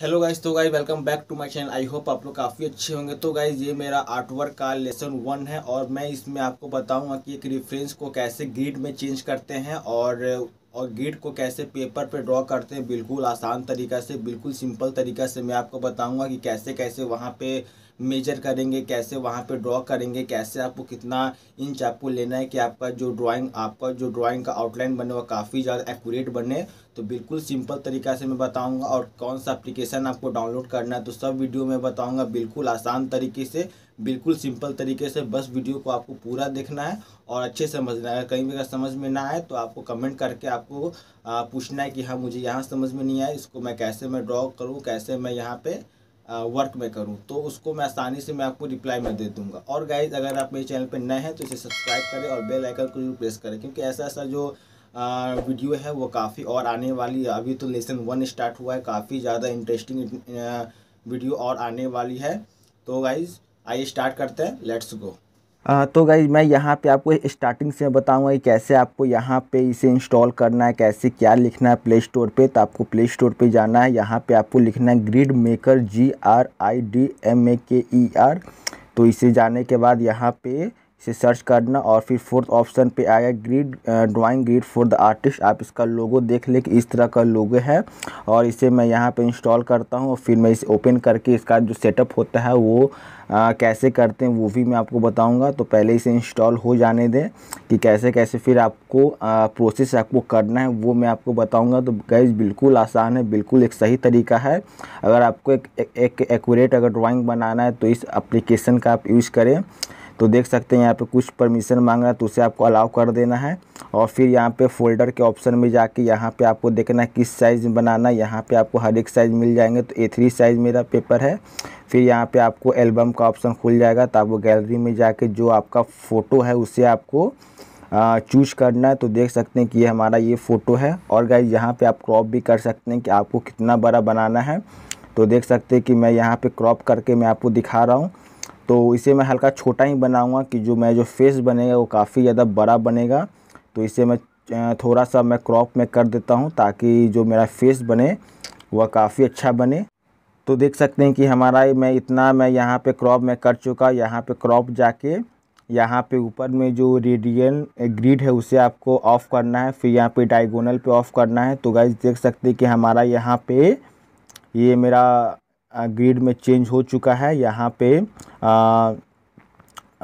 hello guys तो guys welcome back to my channel I hope आप लोग काफ़ी अच्छे होंगे तो गाइस ये मेरा आर्टवर्क का लेसन वन है और मैं इसमें आपको बताऊंगा कि एक रेफरेंस को कैसे ग्रिड में चेंज करते हैं और और गेट को कैसे पेपर पे ड्रॉ करते हैं बिल्कुल आसान तरीका से बिल्कुल सिंपल तरीका से मैं आपको बताऊंगा कि कैसे कैसे वहाँ पे मेजर करेंगे कैसे वहाँ पे ड्रॉ करेंगे कैसे आपको कितना इंच आपको लेना है कि आपका जो ड्राइंग आपका जो ड्राइंग का आउटलाइन बने वह काफ़ी ज़्यादा एक्यूरेट बने तो बिल्कुल सिंपल तरीका से मैं बताऊँगा और कौन सा एप्लीकेशन आपको डाउनलोड करना है तो सब वीडियो में बताऊँगा बिल्कुल आसान तरीके से बिल्कुल सिंपल तरीके से बस वीडियो को आपको पूरा देखना है और अच्छे समझना है अगर कहीं भी अगर समझ में ना आए तो आपको कमेंट करके आपको पूछना है कि हाँ मुझे यहाँ समझ में नहीं आया इसको मैं कैसे मैं ड्रॉ करूँ कैसे मैं यहाँ पे वर्क में करूँ तो उसको मैं आसानी से मैं आपको रिप्लाई में दे दूँगा और गाइज अगर आप मेरे चैनल पर नए हैं तो इसे सब्सक्राइब करें और बेल आइकन को जरूर प्रेस करें क्योंकि ऐसा ऐसा जो आ, वीडियो है वो काफ़ी और आने वाली है अभी तो लेसन वन स्टार्ट हुआ है काफ़ी ज़्यादा इंटरेस्टिंग वीडियो और आने वाली है तो गाइज़ आइए स्टार्ट करते हैं लेट्स गो आ, तो गाई मैं यहाँ पे आपको स्टार्टिंग से बताऊँगा कि कैसे आपको यहाँ पे इसे इंस्टॉल करना है कैसे क्या लिखना है प्ले स्टोर पे तो आपको प्ले स्टोर पे जाना है यहाँ पे आपको लिखना है grid maker G R I D M A K E are तो इसे जाने के बाद यहाँ पे इसे सर्च करना और फिर फोर्थ ऑप्शन पे आया grid drawing grid for the artist आप इसका लोगो देख लें कि इस तरह का लोगो है और इसे मैं यहाँ पे इंस्टॉल करता हूँ और फिर मैं इसे ओपन करके इसका जो सेटअप होता है वो आ, कैसे करते हैं वो भी मैं आपको बताऊँगा तो पहले इसे इंस्टॉल हो जाने दें कि कैसे कैसे फिर आपको आ, प्रोसेस आपको करना है वो मैं आपको बताऊँगा तो गैस बिल्कुल आसान है बिल्कुल एक सही तरीका है अगर आपको एक एक एक्यूरेट अगर ड्राइंग बनाना है तो इस एप्लीकेशन का आप यूज़ करें तो देख सकते हैं यहाँ पे कुछ परमिशन मांग रहा है तो उसे आपको अलाउ कर देना है और फिर यहाँ पे फोल्डर के ऑप्शन में जाके यहाँ पे आपको देखना है किस साइज़ में बनाना है यहाँ पे आपको हर एक साइज़ मिल जाएंगे तो ए थ्री साइज़ मेरा पेपर है फिर यहाँ पे आपको एल्बम का ऑप्शन खुल जाएगा तो आपको गैलरी में जाके जो आपका फ़ोटो है उसे आपको चूज करना है तो देख सकते हैं कि ये हमारा ये फ़ोटो है और गाइज यहाँ पे आप क्रॉप भी कर सकते हैं कि आपको कितना बड़ा बनाना है तो देख सकते हैं कि मैं यहाँ पे क्रॉप करके मैं आपको दिखा रहा हूँ तो इसे मैं हल्का छोटा ही बनाऊँगा कि जो मैं जो फेस बनेगा वो काफ़ी ज़्यादा बड़ा बनेगा तो इसे मैं थोड़ा सा मैं क्रॉप में कर देता हूँ ताकि जो मेरा फेस बने वह काफ़ी अच्छा बने तो देख सकते हैं कि हमारा मैं इतना मैं यहाँ पे क्रॉप में कर चुका यहाँ पे क्रॉप जाके यहाँ पे ऊपर में जो रेडियन ग्रिड है उसे आपको ऑफ़ करना है फिर यहाँ पे डायगोनल पे ऑफ़ करना है तो गाइज देख सकते हैं कि हमारा यहाँ पे ये मेरा ग्रिड में चेंज हो चुका है यहाँ पे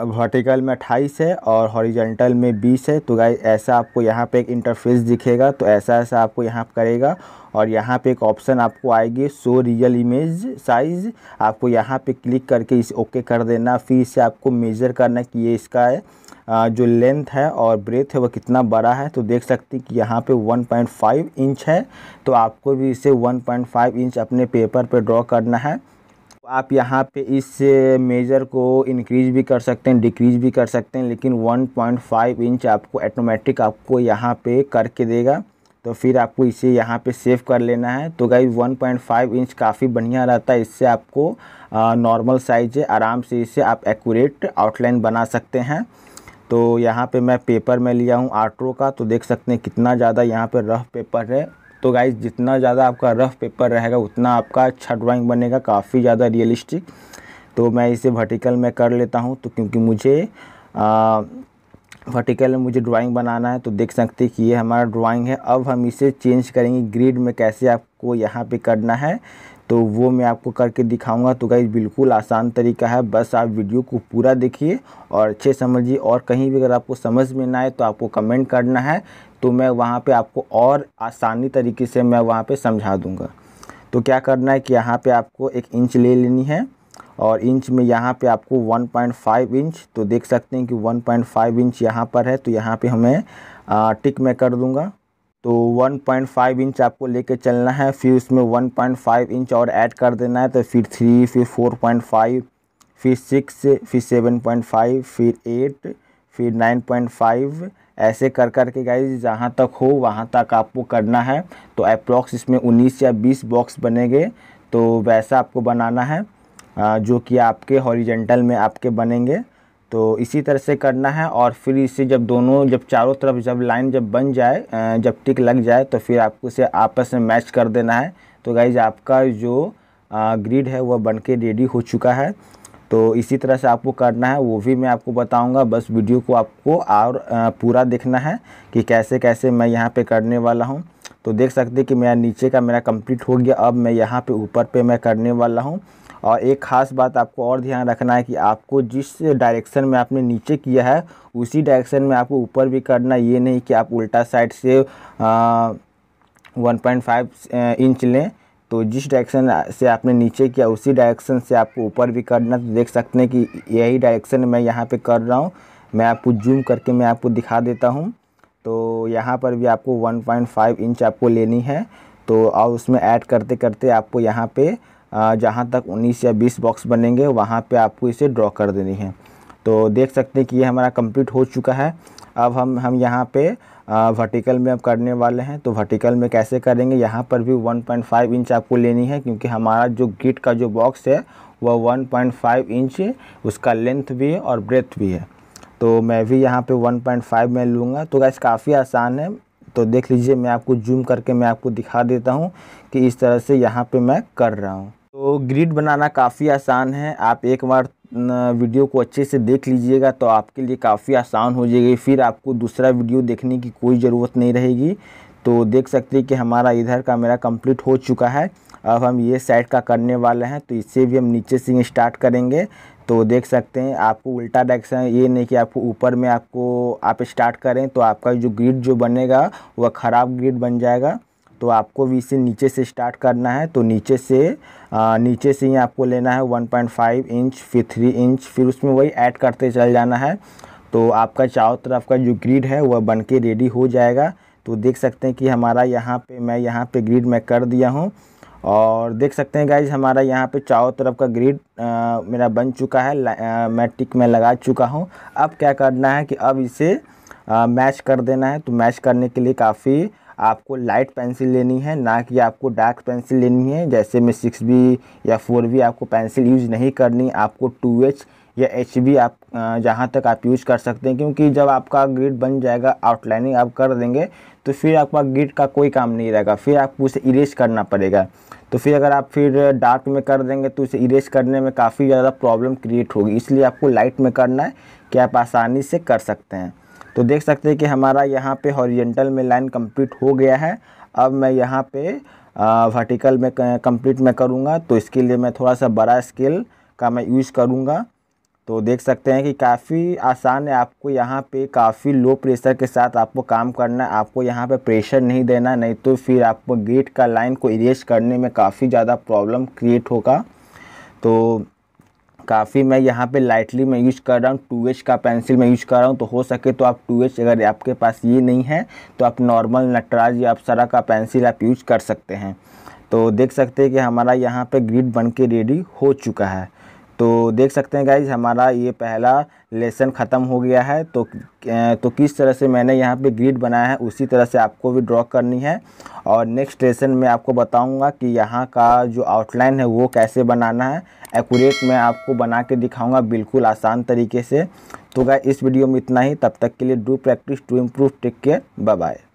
वर्टिकल में अट्ठाईस है और हॉरिजेंटल में बीस है तो गाय ऐसा आपको यहाँ पे एक इंटरफेस दिखेगा तो ऐसा ऐसा आपको यहाँ करेगा और यहाँ पे एक ऑप्शन आपको आएगी शो रियल इमेज साइज़ आपको यहाँ पे क्लिक करके इसे ओके कर देना फिर इसे आपको मेज़र करना कि ये इसका है जो लेंथ है और ब्रेथ है वह कितना बड़ा है तो देख सकते हैं कि यहाँ पे 1.5 इंच है तो आपको भी इसे 1.5 इंच अपने पेपर पर पे ड्रॉ करना है आप यहाँ पे इस मेज़र को इंक्रीज़ भी कर सकते हैं डिक्रीज़ भी कर सकते हैं लेकिन 1.5 इंच आपको ऑटोमेटिक आपको यहाँ पे करके देगा तो फिर आपको इसे यहाँ पे सेव कर लेना है तो गाइज 1.5 इंच काफ़ी बढ़िया रहता है इससे आपको नॉर्मल साइज है आराम से इसे आप एक्यूरेट आउटलाइन बना सकते हैं तो यहाँ पे मैं पेपर में लिया हूँ आर्ट्रो का तो देख सकते हैं कितना ज़्यादा यहाँ पे रफ पेपर है तो गाइज जितना ज़्यादा आपका रफ़ पेपर रहेगा उतना आपका अच्छा ड्राइंग बनेगा काफ़ी ज़्यादा रियलिस्टिक तो मैं इसे वर्टिकल में कर लेता हूँ तो क्योंकि मुझे आ, वर्टिकल में मुझे ड्राइंग बनाना है तो देख सकते हैं कि ये हमारा ड्राइंग है अब हम इसे चेंज करेंगे ग्रिड में कैसे आपको यहाँ पे करना है तो वो मैं आपको करके दिखाऊंगा तो गाइज बिल्कुल आसान तरीका है बस आप वीडियो को पूरा देखिए और अच्छे समझिए और कहीं भी अगर आपको समझ में ना आए तो आपको कमेंट करना है तो मैं वहाँ पे आपको और आसानी तरीके से मैं वहाँ पे समझा दूँगा तो क्या करना है कि यहाँ पे आपको एक इंच ले लेनी है और इंच में यहाँ पे आपको 1.5 इंच तो देख सकते हैं कि 1.5 इंच यहाँ पर है तो यहाँ पे हमें आ, टिक मैं कर दूँगा तो 1.5 इंच आपको लेके चलना है फिर उसमें 1.5 इंच और ऐड कर देना है तो फिर थ्री फिर 4.5 फिर सिक्स फिर 7.5 फिर एट फिर 9.5 ऐसे कर कर के गाइज जहाँ तक हो वहाँ तक आपको करना है तो अप्रॉक्स इसमें 19 या 20 बॉक्स बनेंगे तो वैसा आपको बनाना है जो कि आपके हॉरिजेंटल में आपके बनेंगे तो इसी तरह से करना है और फिर इसे जब दोनों जब चारों तरफ जब लाइन जब बन जाए जब टिक लग जाए तो फिर आपको इसे आपस में मैच कर देना है तो गाइज आपका जो ग्रिड है वह बन के रेडी हो चुका है तो इसी तरह से आपको करना है वो भी मैं आपको बताऊंगा बस वीडियो को आपको और पूरा देखना है कि कैसे कैसे मैं यहाँ पे करने वाला हूँ तो देख सकते कि मेरा नीचे का मेरा कंप्लीट हो गया अब मैं यहाँ पे ऊपर पे मैं करने वाला हूँ और एक ख़ास बात आपको और ध्यान रखना है कि आपको जिस डायरेक्शन में आपने नीचे किया है उसी डायरेक्शन में आपको ऊपर भी करना ये नहीं कि आप उल्टा साइड से वन पॉइंट फाइव इंच लें तो जिस डायरेक्शन से आपने नीचे किया उसी डायरेक्शन से आपको ऊपर भी करना तो देख सकते हैं कि यही डायरेक्शन मैं यहाँ पे कर रहा हूँ मैं आपको जूम करके मैं आपको दिखा देता हूँ तो यहाँ पर भी आपको 1.5 इंच आपको लेनी है तो और उसमें ऐड करते करते आपको यहाँ पे जहाँ तक 19 या 20 बॉक्स बनेंगे वहाँ पर आपको इसे ड्रॉ कर देनी है तो देख सकते हैं कि ये हमारा कम्प्लीट हो चुका है अब हम हम यहाँ पे वर्टिकल में अब करने वाले हैं तो वर्टिकल में कैसे करेंगे यहाँ पर भी 1.5 इंच आपको लेनी है क्योंकि हमारा जो गिट का जो बॉक्स है वह 1.5 इंच उसका लेंथ भी है और ब्रेथ भी है तो मैं भी यहाँ पे 1.5 में लूँगा तो गैस काफ़ी आसान है तो देख लीजिए मैं आपको जूम करके मैं आपको दिखा देता हूँ कि इस तरह से यहाँ पर मैं कर रहा हूँ तो ग्रिड बनाना काफ़ी आसान है आप एक बार वीडियो को अच्छे से देख लीजिएगा तो आपके लिए काफ़ी आसान हो जाएगी फिर आपको दूसरा वीडियो देखने की कोई ज़रूरत नहीं रहेगी तो देख सकते हैं कि हमारा इधर का मेरा कंप्लीट हो चुका है अब हम ये साइड का करने वाले हैं तो इससे भी हम नीचे से स्टार्ट करेंगे तो देख सकते हैं आपको उल्टा डायरेक्शन ये नहीं कि आपको ऊपर में आपको आप स्टार्ट करें तो आपका जो ग्रिड जो बनेगा वह ख़राब ग्रिड बन जाएगा तो आपको वी इसे नीचे से स्टार्ट करना है तो नीचे से आ, नीचे से ही आपको लेना है 1.5 इंच फिर थ्री इंच फिर उसमें वही ऐड करते चल जाना है तो आपका चारों तरफ का जो ग्रिड है वह बन के रेडी हो जाएगा तो देख सकते हैं कि हमारा यहाँ पे मैं यहाँ पे ग्रिड मैं कर दिया हूँ और देख सकते हैं गाइज हमारा यहाँ पे चारों तरफ का ग्रिड मेरा बन चुका है मैं टिक में लगा चुका हूँ अब क्या करना है कि अब इसे आ, मैच कर देना है तो मैच करने के लिए काफ़ी आपको लाइट पेंसिल लेनी है ना कि आपको डार्क पेंसिल लेनी है जैसे में सिक्स बी या फोर बी आपको पेंसिल यूज नहीं करनी आपको टू एच या एच बी आप जहाँ तक आप यूज कर सकते हैं क्योंकि जब आपका ग्रिड बन जाएगा आउटलाइनिंग आप कर देंगे तो फिर आपका ग्रिड का कोई काम नहीं रहेगा फिर आपको उसे इरेज करना पड़ेगा तो फिर अगर आप फिर डार्क में कर देंगे तो उसे इरेज करने में काफ़ी ज़्यादा प्रॉब्लम क्रिएट होगी इसलिए आपको लाइट में करना है कि आप आसानी से कर सकते हैं तो देख सकते हैं कि हमारा यहाँ पे हॉरिजेंटल में लाइन कंप्लीट हो गया है अब मैं यहाँ पे वर्टिकल में कंप्लीट मैं करूँगा तो इसके लिए मैं थोड़ा सा बड़ा स्केल का मैं यूज़ करूँगा तो देख सकते हैं कि काफ़ी आसान है आपको यहाँ पे काफ़ी लो प्रेशर के साथ आपको काम करना है आपको यहाँ पे प्रेशर नहीं देना नहीं तो फिर आपको गेट का लाइन को इरेज करने में काफ़ी ज़्यादा प्रॉब्लम क्रिएट होगा तो काफ़ी मैं यहाँ पे लाइटली मैं यूज़ कर रहा हूँ टू एच का पेंसिल मैं यूज़ कर रहा हूँ तो हो सके तो आप टू एच अगर आपके पास ये नहीं है तो आप नॉर्मल नटराज या अपसरा का पेंसिल आप यूज कर सकते हैं तो देख सकते हैं कि हमारा यहाँ पे ग्रिड बन के रेडी हो चुका है तो देख सकते हैं गाइज हमारा ये पहला लेसन ख़त्म हो गया है तो तो किस तरह से मैंने यहाँ पे ग्रिड बनाया है उसी तरह से आपको भी ड्रॉ करनी है और नेक्स्ट लेसन में आपको बताऊँगा कि यहाँ का जो आउटलाइन है वो कैसे बनाना है एक्यूरेट मैं आपको बना के दिखाऊँगा बिल्कुल आसान तरीके से तो गाय इस वीडियो में इतना ही तब तक के लिए do practice to improve take care bye